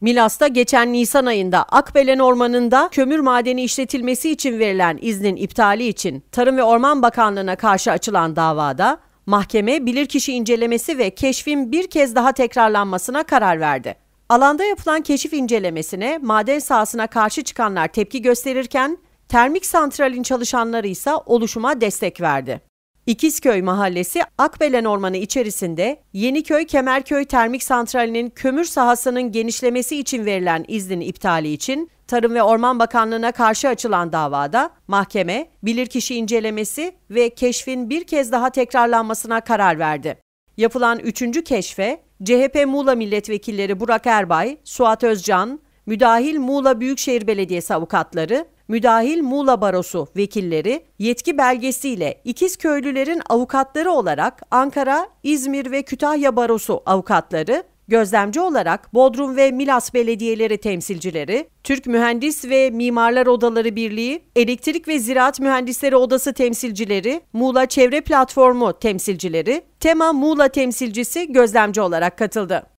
Milas'ta geçen Nisan ayında Akbelen Ormanı'nda kömür madeni işletilmesi için verilen iznin iptali için Tarım ve Orman Bakanlığı'na karşı açılan davada mahkeme bilirkişi incelemesi ve keşfin bir kez daha tekrarlanmasına karar verdi. Alanda yapılan keşif incelemesine maden sahasına karşı çıkanlar tepki gösterirken termik santralin çalışanları ise oluşuma destek verdi. İkizköy Mahallesi Akbelen Ormanı içerisinde Yeniköy Kemerköy Termik Santrali'nin kömür sahasının genişlemesi için verilen iznin iptali için Tarım ve Orman Bakanlığı'na karşı açılan davada mahkeme bilirkişi incelemesi ve keşfin bir kez daha tekrarlanmasına karar verdi. Yapılan üçüncü keşfe CHP Muğla Milletvekilleri Burak Erbay, Suat Özcan, müdahil Muğla Büyükşehir Belediyesi avukatları müdahil Muğla Barosu vekilleri yetki belgesiyle ikiz köylülerin avukatları olarak Ankara, İzmir ve Kütahya Barosu avukatları, gözlemci olarak Bodrum ve Milas belediyeleri temsilcileri, Türk Mühendis ve Mimarlar Odaları Birliği, Elektrik ve Ziraat Mühendisleri Odası temsilcileri, Muğla Çevre Platformu temsilcileri, Tema Muğla temsilcisi gözlemci olarak katıldı.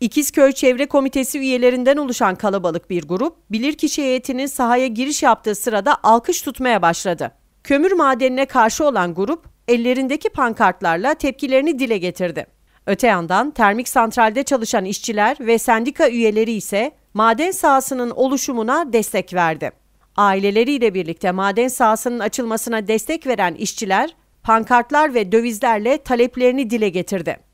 İkizköy Çevre Komitesi üyelerinden oluşan kalabalık bir grup, bilirkişi heyetinin sahaya giriş yaptığı sırada alkış tutmaya başladı. Kömür madenine karşı olan grup, ellerindeki pankartlarla tepkilerini dile getirdi. Öte yandan termik santralde çalışan işçiler ve sendika üyeleri ise maden sahasının oluşumuna destek verdi. Aileleriyle birlikte maden sahasının açılmasına destek veren işçiler pankartlar ve dövizlerle taleplerini dile getirdi.